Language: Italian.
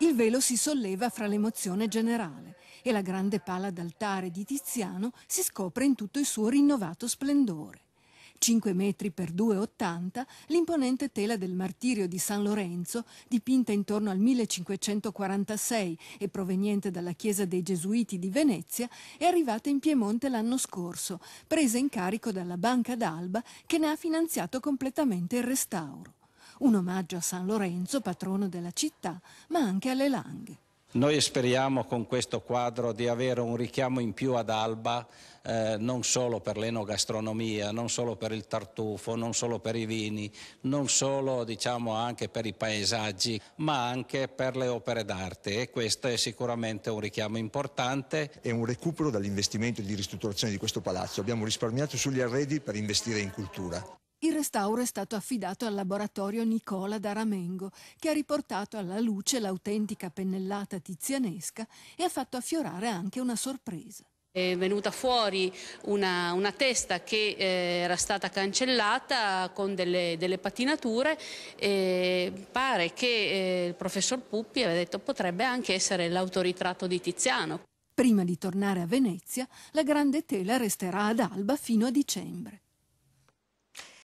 Il velo si solleva fra l'emozione generale e la grande pala d'altare di Tiziano si scopre in tutto il suo rinnovato splendore. 5 metri per 2,80, l'imponente tela del martirio di San Lorenzo, dipinta intorno al 1546 e proveniente dalla chiesa dei Gesuiti di Venezia, è arrivata in Piemonte l'anno scorso, presa in carico dalla Banca d'Alba che ne ha finanziato completamente il restauro un omaggio a San Lorenzo, patrono della città, ma anche alle Langhe. Noi speriamo con questo quadro di avere un richiamo in più ad Alba, eh, non solo per l'enogastronomia, non solo per il tartufo, non solo per i vini, non solo diciamo, anche per i paesaggi, ma anche per le opere d'arte e questo è sicuramente un richiamo importante. È un recupero dall'investimento di ristrutturazione di questo palazzo, abbiamo risparmiato sugli arredi per investire in cultura. Il restauro è stato affidato al laboratorio Nicola da Ramengo, che ha riportato alla luce l'autentica pennellata tizianesca e ha fatto affiorare anche una sorpresa. È venuta fuori una, una testa che eh, era stata cancellata con delle, delle patinature e pare che eh, il professor Puppi aveva detto potrebbe anche essere l'autoritratto di Tiziano. Prima di tornare a Venezia, la grande tela resterà ad Alba fino a dicembre.